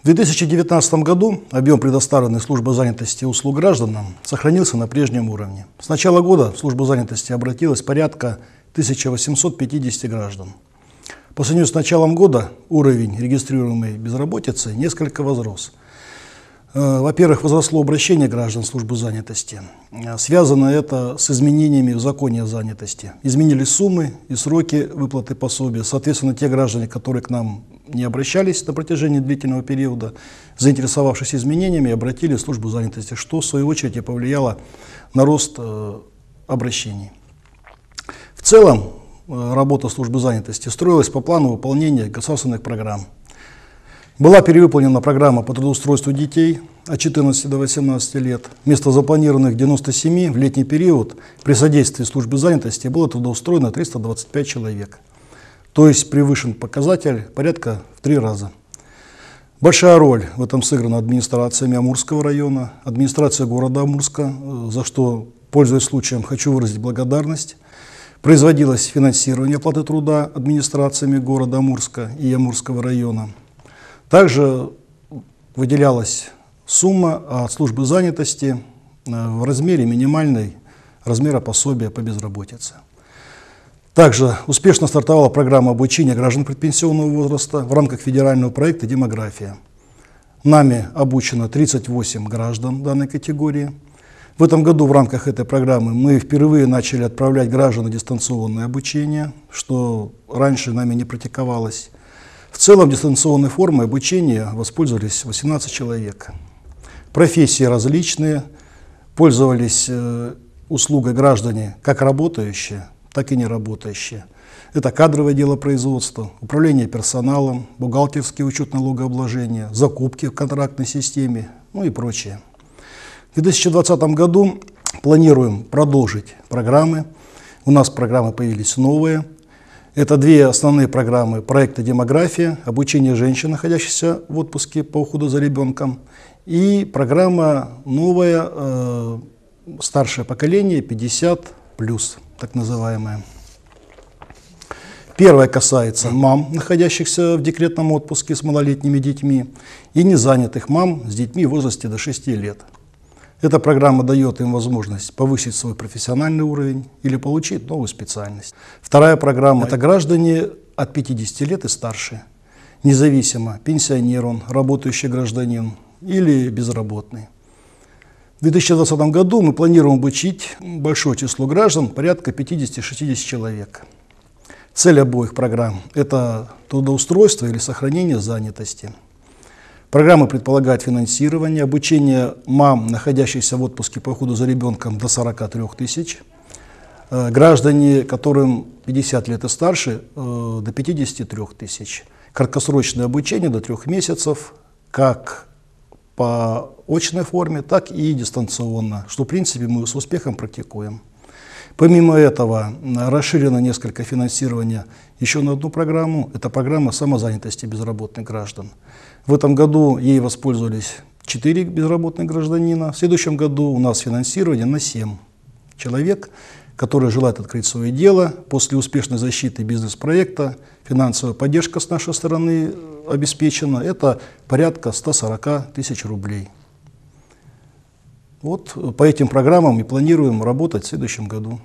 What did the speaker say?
В 2019 году объем предоставленной службы занятости услуг гражданам сохранился на прежнем уровне. С начала года в службу занятости обратилось порядка 1850 граждан. По сравнению с началом года уровень регистрируемой безработицы несколько возрос. Э, во-первых, возросло обращение граждан в службу занятости. Э, связано это с изменениями в законе о занятости. Изменились суммы и сроки выплаты пособия. Соответственно, те граждане, которые к нам не обращались на протяжении длительного периода, заинтересовавшись изменениями, обратили в службу занятости, что в свою очередь и повлияло на рост э, обращений. В целом, э, работа службы занятости строилась по плану выполнения государственных программ. Была перевыполнена программа по трудоустройству детей от 14 до 18 лет. Вместо запланированных 97 в летний период при содействии службы занятости было трудоустроено 325 человек. То есть превышен показатель порядка в три раза. Большая роль в этом сыграна администрациями Амурского района, администрация города Амурска, э, за что, пользуясь случаем, хочу выразить благодарность. Производилось финансирование оплаты труда администрациями города Амурска и Амурского района. Также выделялась сумма от службы занятости э, в размере минимальной размера пособия по безработице. Также успешно стартовала программа обучения граждан предпенсионного возраста в рамках федерального проекта «Демография». Нами обучено 38 граждан данной категории. В этом году в рамках этой программы мы впервые начали отправлять граждан на дистанционное обучение, что раньше нами не практиковалось. В целом дистанционной формой обучения воспользовались 18 человек. Профессии различные, пользовались э, услугой граждане как работающие – так и не работающие. Это кадровое дело производства, управление персоналом, бухгалтерский учет налогообложения, закупки в контрактной системе, ну и прочее. В 2020 году планируем продолжить программы. У нас программы появились новые. Это две основные программы проекта «Демография», обучение женщин, находящихся в отпуске по уходу за ребенком, и программа новая, э, старшее поколение 50+ так называемые. Первое касается мам, находящихся в декретном отпуске с малолетними детьми, и незанятых мам с детьми в возрасте до 6 лет. Эта программа дает им возможность повысить свой профессиональный уровень или получить новую специальность. Вторая программа – это граждане от 50 лет и старше, независимо, пенсионер он, работающий гражданин или безработный. В 2020 году мы планируем обучить большое число граждан, порядка 50-60 человек. Цель обоих программ – это трудоустройство или сохранение занятости. Программа предполагает финансирование, обучение мам, находящихся в отпуске по уходу за ребенком до 43 тысяч, э, граждане, которым 50 лет и старше, э, до 53 тысяч, краткосрочное обучение до трех месяцев, как по очной форме, так и дистанционно, что в принципе мы с успехом практикуем. Помимо этого, расширено несколько финансирования еще на одну программу. Это программа самозанятости безработных граждан. В этом году ей воспользовались 4 безработных гражданина. В следующем году у нас финансирование на 7 человек который желает открыть свое дело. После успешной защиты бизнес-проекта финансовая поддержка с нашей стороны э, обеспечена. Это порядка 140 тысяч рублей. Вот э, по этим программам мы планируем работать в следующем году.